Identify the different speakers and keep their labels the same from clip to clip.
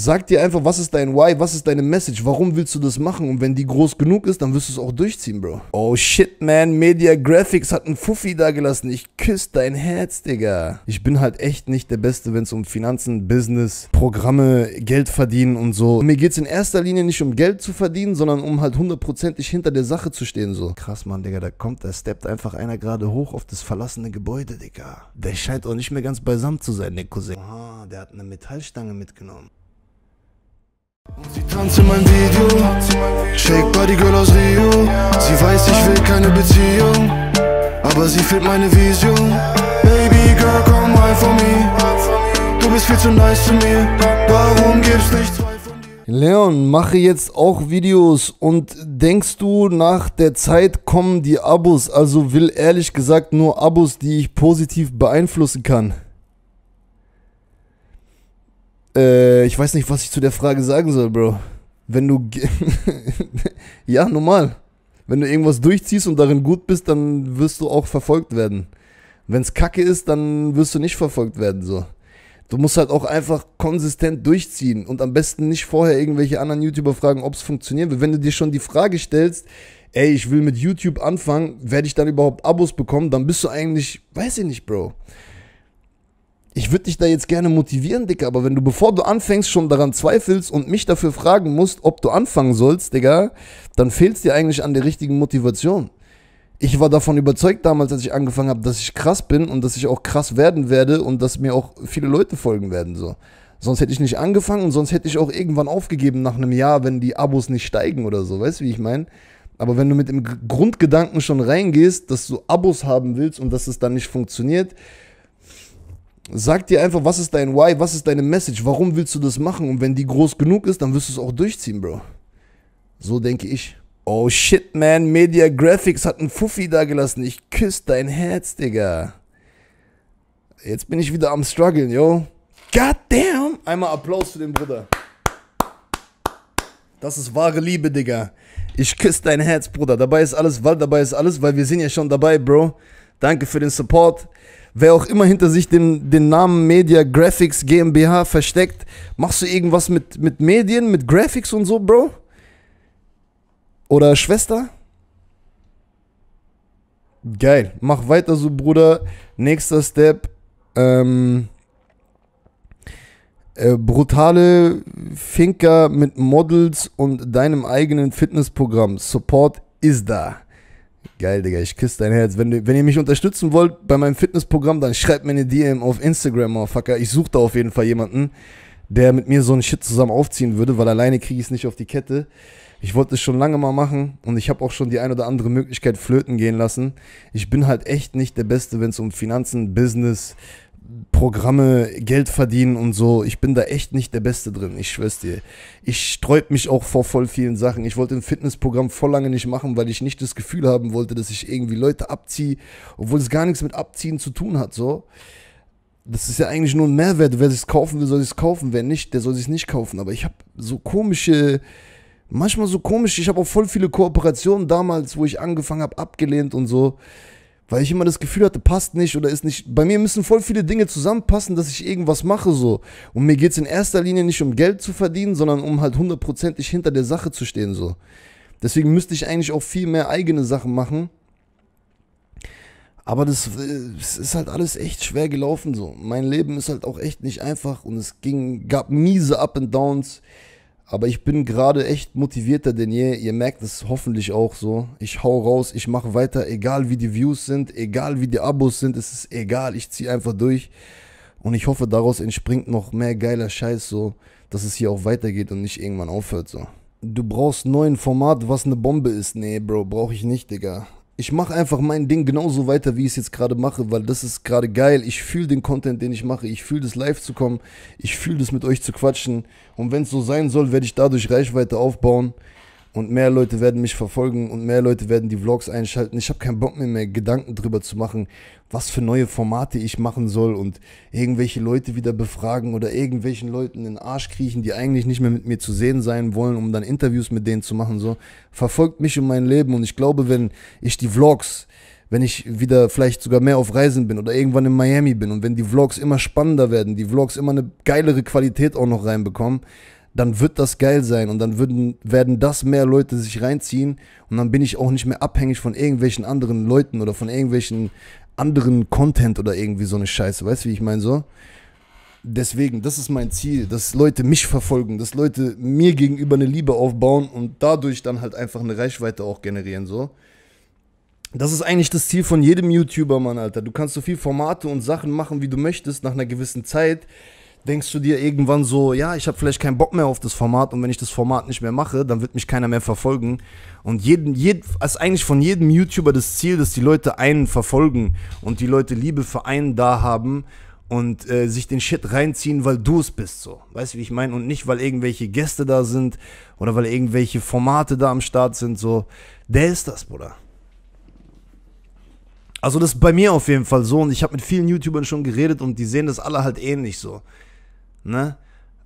Speaker 1: Sag dir einfach, was ist dein Why, was ist deine Message, warum willst du das machen und wenn die groß genug ist, dann wirst du es auch durchziehen, Bro. Oh shit, man, Media Graphics hat einen Fuffi dagelassen, ich küsse dein Herz, Digga. Ich bin halt echt nicht der Beste, wenn es um Finanzen, Business, Programme, Geld verdienen und so. Und mir geht's in erster Linie nicht um Geld zu verdienen, sondern um halt hundertprozentig hinter der Sache zu stehen, so. Krass, Mann, Digga, da kommt, da steppt einfach einer gerade hoch auf das verlassene Gebäude, Digga. Der scheint auch nicht mehr ganz beisammen zu sein, der Cousin. Ah, der hat eine Metallstange mitgenommen. Sie tanzt in meinem Video, Shake Body Girl aus Rio. Sie weiß, ich will keine Beziehung, aber sie fehlt meine Vision. Baby Girl, komm rein von mir. Du bist viel zu nice zu mir. Warum gibst nicht zwei von dir? Leon, mache jetzt auch Videos und denkst du, nach der Zeit kommen die Abos? Also will ehrlich gesagt nur Abos, die ich positiv beeinflussen kann. Äh, ich weiß nicht, was ich zu der Frage sagen soll, Bro. Wenn du. ja, normal. Wenn du irgendwas durchziehst und darin gut bist, dann wirst du auch verfolgt werden. Wenn es kacke ist, dann wirst du nicht verfolgt werden, so. Du musst halt auch einfach konsistent durchziehen und am besten nicht vorher irgendwelche anderen YouTuber fragen, ob es funktionieren will. Wenn du dir schon die Frage stellst, ey, ich will mit YouTube anfangen, werde ich dann überhaupt Abos bekommen, dann bist du eigentlich, weiß ich nicht, Bro ich würde dich da jetzt gerne motivieren, Digga, aber wenn du, bevor du anfängst, schon daran zweifelst und mich dafür fragen musst, ob du anfangen sollst, Digga, dann fehlst dir eigentlich an der richtigen Motivation. Ich war davon überzeugt damals, als ich angefangen habe, dass ich krass bin und dass ich auch krass werden werde und dass mir auch viele Leute folgen werden, so. Sonst hätte ich nicht angefangen und sonst hätte ich auch irgendwann aufgegeben nach einem Jahr, wenn die Abos nicht steigen oder so, weißt du, wie ich meine? Aber wenn du mit dem Grundgedanken schon reingehst, dass du Abos haben willst und dass es dann nicht funktioniert, Sag dir einfach, was ist dein Why, was ist deine Message, warum willst du das machen? Und wenn die groß genug ist, dann wirst du es auch durchziehen, Bro. So denke ich. Oh shit, man, Media Graphics hat einen Fuffi da gelassen. Ich küsse dein Herz, Digga. Jetzt bin ich wieder am struggeln, yo. God damn! Einmal Applaus für den Bruder. Das ist wahre Liebe, Digga. Ich küsse dein Herz, Bruder. Dabei ist alles, weil dabei ist alles, weil wir sind ja schon dabei, Bro. Danke für den Support wer auch immer hinter sich den, den Namen Media Graphics GmbH versteckt, machst du irgendwas mit, mit Medien, mit Graphics und so, Bro? Oder Schwester? Geil, mach weiter so, Bruder. Nächster Step. Ähm, äh, brutale Finker mit Models und deinem eigenen Fitnessprogramm. Support ist da. Geil, Digga, ich küsse dein Herz. Wenn, wenn ihr mich unterstützen wollt bei meinem Fitnessprogramm, dann schreibt mir eine DM auf Instagram, Motherfucker. Ich suche da auf jeden Fall jemanden, der mit mir so ein Shit zusammen aufziehen würde, weil alleine kriege ich es nicht auf die Kette. Ich wollte es schon lange mal machen und ich habe auch schon die ein oder andere Möglichkeit flöten gehen lassen. Ich bin halt echt nicht der Beste, wenn es um Finanzen, Business, Programme, Geld verdienen und so. Ich bin da echt nicht der Beste drin, ich schwör's dir. Ich sträub mich auch vor voll vielen Sachen. Ich wollte ein Fitnessprogramm voll lange nicht machen, weil ich nicht das Gefühl haben wollte, dass ich irgendwie Leute abziehe, obwohl es gar nichts mit Abziehen zu tun hat, so. Das ist ja eigentlich nur ein Mehrwert. Wer sich's kaufen will, soll sich's kaufen. Wer nicht, der soll sich's nicht kaufen. Aber ich habe so komische, manchmal so komische, Ich habe auch voll viele Kooperationen damals, wo ich angefangen habe, abgelehnt und so. Weil ich immer das Gefühl hatte, passt nicht oder ist nicht. Bei mir müssen voll viele Dinge zusammenpassen, dass ich irgendwas mache so. Und mir geht es in erster Linie nicht um Geld zu verdienen, sondern um halt hundertprozentig hinter der Sache zu stehen so. Deswegen müsste ich eigentlich auch viel mehr eigene Sachen machen. Aber das, das, ist halt alles echt schwer gelaufen so. Mein Leben ist halt auch echt nicht einfach und es ging, gab miese Up and Downs. Aber ich bin gerade echt motivierter denn je. Ihr merkt es hoffentlich auch so. Ich hau raus, ich mache weiter, egal wie die Views sind, egal wie die Abos sind, es ist egal. Ich ziehe einfach durch. Und ich hoffe, daraus entspringt noch mehr geiler Scheiß, so dass es hier auch weitergeht und nicht irgendwann aufhört, so. Du brauchst neuen Format, was eine Bombe ist. Nee, Bro, brauche ich nicht, Digga ich mache einfach mein Ding genauso weiter, wie ich es jetzt gerade mache, weil das ist gerade geil. Ich fühle den Content, den ich mache. Ich fühle das live zu kommen. Ich fühle das mit euch zu quatschen. Und wenn es so sein soll, werde ich dadurch Reichweite aufbauen und mehr Leute werden mich verfolgen und mehr Leute werden die Vlogs einschalten. Ich habe keinen Bock mehr, mehr Gedanken drüber zu machen, was für neue Formate ich machen soll und irgendwelche Leute wieder befragen oder irgendwelchen Leuten in den Arsch kriechen, die eigentlich nicht mehr mit mir zu sehen sein wollen, um dann Interviews mit denen zu machen. So verfolgt mich in mein Leben und ich glaube, wenn ich die Vlogs wenn ich wieder vielleicht sogar mehr auf Reisen bin oder irgendwann in Miami bin und wenn die Vlogs immer spannender werden, die Vlogs immer eine geilere Qualität auch noch reinbekommen, dann wird das geil sein und dann würden, werden das mehr Leute sich reinziehen und dann bin ich auch nicht mehr abhängig von irgendwelchen anderen Leuten oder von irgendwelchen anderen Content oder irgendwie so eine Scheiße. Weißt du, wie ich meine so? Deswegen, das ist mein Ziel, dass Leute mich verfolgen, dass Leute mir gegenüber eine Liebe aufbauen und dadurch dann halt einfach eine Reichweite auch generieren so. Das ist eigentlich das Ziel von jedem YouTuber, Mann, Alter. Du kannst so viel Formate und Sachen machen, wie du möchtest, nach einer gewissen Zeit denkst du dir irgendwann so, ja, ich habe vielleicht keinen Bock mehr auf das Format und wenn ich das Format nicht mehr mache, dann wird mich keiner mehr verfolgen. Und jeden, jed, ist also eigentlich von jedem YouTuber das Ziel, dass die Leute einen verfolgen und die Leute Liebe für einen da haben und äh, sich den Shit reinziehen, weil du es bist so. Weißt du, wie ich meine? Und nicht, weil irgendwelche Gäste da sind oder weil irgendwelche Formate da am Start sind. So, der ist das, Bruder. Also das ist bei mir auf jeden Fall so und ich habe mit vielen YouTubern schon geredet und die sehen das alle halt ähnlich so. Ne?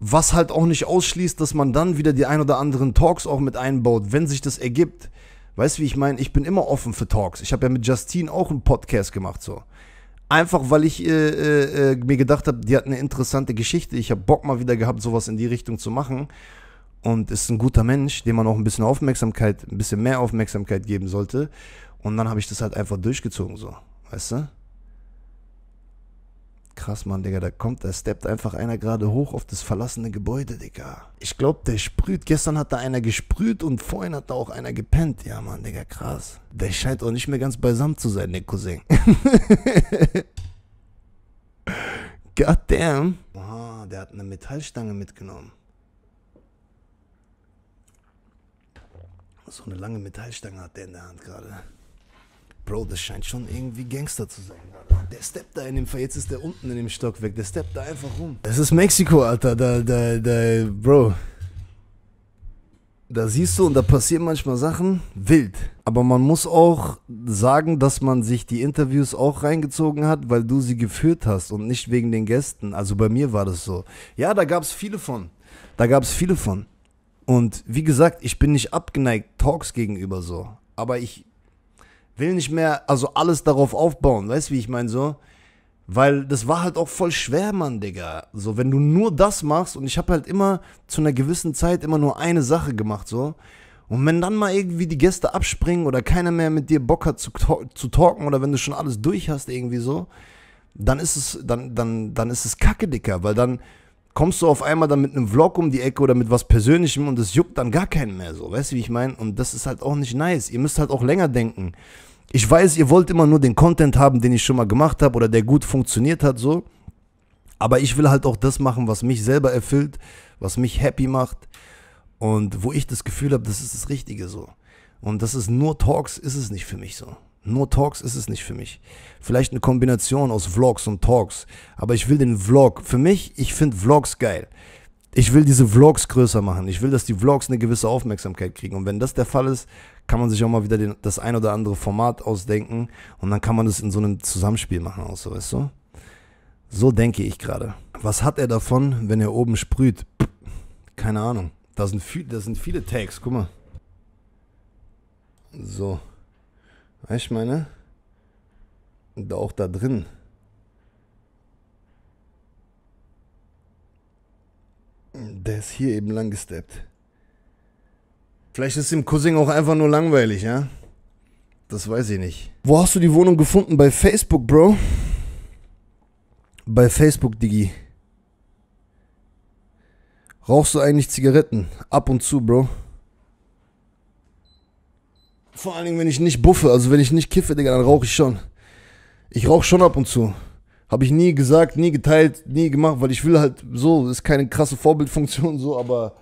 Speaker 1: Was halt auch nicht ausschließt, dass man dann wieder die ein oder anderen Talks auch mit einbaut, wenn sich das ergibt. Weißt du, wie ich meine? Ich bin immer offen für Talks. Ich habe ja mit Justine auch einen Podcast gemacht, so. Einfach, weil ich äh, äh, äh mir gedacht habe, die hat eine interessante Geschichte. Ich habe Bock mal wieder gehabt, sowas in die Richtung zu machen. Und ist ein guter Mensch, dem man auch ein bisschen Aufmerksamkeit, ein bisschen mehr Aufmerksamkeit geben sollte. Und dann habe ich das halt einfach durchgezogen, so. Weißt du? krass, Mann, Digga. Da kommt, da steppt einfach einer gerade hoch auf das verlassene Gebäude, Digga. Ich glaub, der sprüht. Gestern hat da einer gesprüht und vorhin hat da auch einer gepennt. Ja, Mann, Digga, krass. Der scheint auch nicht mehr ganz beisammen zu sein, der Cousin. Goddamn. Aha, der hat eine Metallstange mitgenommen. So eine lange Metallstange hat der in der Hand gerade. Bro, das scheint schon irgendwie Gangster zu sein. Der steppt da in dem, jetzt ist der unten in dem Stock weg, der steppt da einfach rum. Das ist Mexiko, Alter, da, da, da, Bro. Da siehst du und da passieren manchmal Sachen wild. Aber man muss auch sagen, dass man sich die Interviews auch reingezogen hat, weil du sie geführt hast und nicht wegen den Gästen. Also bei mir war das so. Ja, da gab es viele von. Da gab es viele von. Und wie gesagt, ich bin nicht abgeneigt Talks gegenüber so. Aber ich will nicht mehr, also alles darauf aufbauen, weißt wie ich meine so? Weil das war halt auch voll schwer, Mann, Digga. So, wenn du nur das machst und ich habe halt immer zu einer gewissen Zeit immer nur eine Sache gemacht, so. Und wenn dann mal irgendwie die Gäste abspringen oder keiner mehr mit dir Bock hat zu, zu talken oder wenn du schon alles durch hast irgendwie so, dann ist es, dann, dann, dann ist es kacke, Digga, weil dann kommst du auf einmal dann mit einem Vlog um die Ecke oder mit was Persönlichem und es juckt dann gar keinen mehr so. Weißt du, wie ich meine? Und das ist halt auch nicht nice. Ihr müsst halt auch länger denken. Ich weiß, ihr wollt immer nur den Content haben, den ich schon mal gemacht habe oder der gut funktioniert hat, so. Aber ich will halt auch das machen, was mich selber erfüllt, was mich happy macht und wo ich das Gefühl habe, das ist das Richtige so. Und das ist nur Talks, ist es nicht für mich so. Nur Talks ist es nicht für mich. Vielleicht eine Kombination aus Vlogs und Talks. Aber ich will den Vlog. Für mich, ich finde Vlogs geil. Ich will diese Vlogs größer machen. Ich will, dass die Vlogs eine gewisse Aufmerksamkeit kriegen. Und wenn das der Fall ist, kann man sich auch mal wieder den, das ein oder andere Format ausdenken. Und dann kann man das in so einem Zusammenspiel machen, auch so, weißt du? So denke ich gerade. Was hat er davon, wenn er oben sprüht? keine Ahnung. Da sind, viel, da sind viele Tags, guck mal. So. Weißt ich meine? Und auch da drin. Der ist hier eben lang gesteppt. Vielleicht ist dem Cousin auch einfach nur langweilig, ja? Das weiß ich nicht. Wo hast du die Wohnung gefunden? Bei Facebook, Bro? Bei Facebook, Digi. Rauchst du eigentlich Zigaretten? Ab und zu, Bro. Vor allen Dingen, wenn ich nicht buffe, also wenn ich nicht kiffe, Digga, dann rauche ich schon. Ich rauche schon ab und zu. Habe ich nie gesagt, nie geteilt, nie gemacht, weil ich will halt so, ist keine krasse Vorbildfunktion so, aber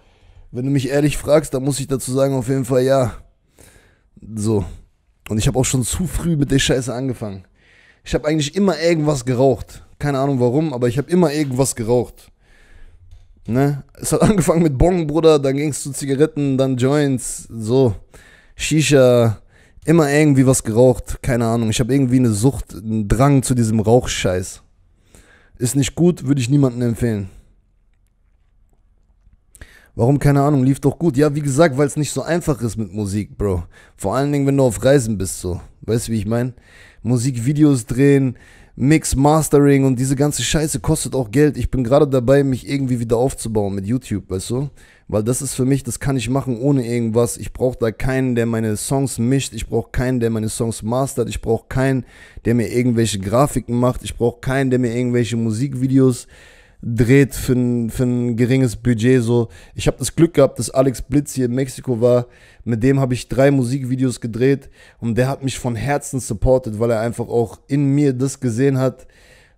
Speaker 1: wenn du mich ehrlich fragst, dann muss ich dazu sagen, auf jeden Fall ja. So. Und ich habe auch schon zu früh mit der Scheiße angefangen. Ich habe eigentlich immer irgendwas geraucht. Keine Ahnung warum, aber ich habe immer irgendwas geraucht. Ne? Es hat angefangen mit Bong, Bruder, dann ging es zu Zigaretten, dann Joints, so. Shisha, immer irgendwie was geraucht, keine Ahnung. Ich habe irgendwie eine Sucht, einen Drang zu diesem Rauchscheiß. Ist nicht gut, würde ich niemandem empfehlen. Warum, keine Ahnung, lief doch gut. Ja, wie gesagt, weil es nicht so einfach ist mit Musik, Bro. Vor allen Dingen, wenn du auf Reisen bist, so. Weißt du, wie ich meine? Musikvideos drehen, Mix, Mastering und diese ganze Scheiße kostet auch Geld. Ich bin gerade dabei, mich irgendwie wieder aufzubauen mit YouTube, weißt du? Weil das ist für mich, das kann ich machen ohne irgendwas. Ich brauche da keinen, der meine Songs mischt. Ich brauche keinen, der meine Songs mastert. Ich brauche keinen, der mir irgendwelche Grafiken macht. Ich brauche keinen, der mir irgendwelche Musikvideos äh, dreht für ein, für ein geringes Budget. So, ich habe das Glück gehabt, dass Alex Blitz hier in Mexiko war. Mit dem habe ich drei Musikvideos gedreht und der hat mich von Herzen supportet, weil er einfach auch in mir das gesehen hat.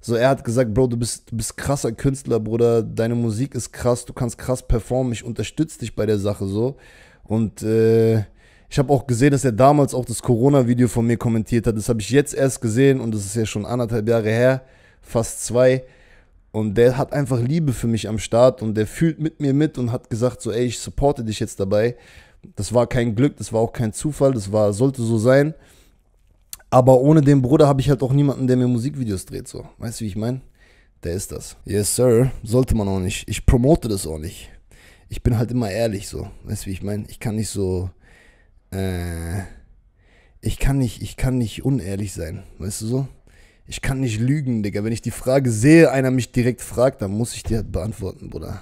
Speaker 1: So, er hat gesagt, Bro, du bist, du bist krasser Künstler, Bruder, deine Musik ist krass, du kannst krass performen, ich unterstütze dich bei der Sache so. Und äh, ich habe auch gesehen, dass er damals auch das Corona-Video von mir kommentiert hat. Das habe ich jetzt erst gesehen und das ist ja schon anderthalb Jahre her, fast zwei. Und der hat einfach Liebe für mich am Start und der fühlt mit mir mit und hat gesagt so, ey, ich supporte dich jetzt dabei. Das war kein Glück, das war auch kein Zufall, das war sollte so sein. Aber ohne den Bruder habe ich halt auch niemanden, der mir Musikvideos dreht so. Weißt du, wie ich meine? Der ist das. Yes, sir. Sollte man auch nicht. Ich promote das auch nicht. Ich bin halt immer ehrlich so. Weißt du, wie ich meine? Ich kann nicht so äh ich kann nicht ich kann nicht unehrlich sein, weißt du so? Ich kann nicht lügen, Digga. Wenn ich die Frage sehe, einer mich direkt fragt, dann muss ich dir halt beantworten, Bruder.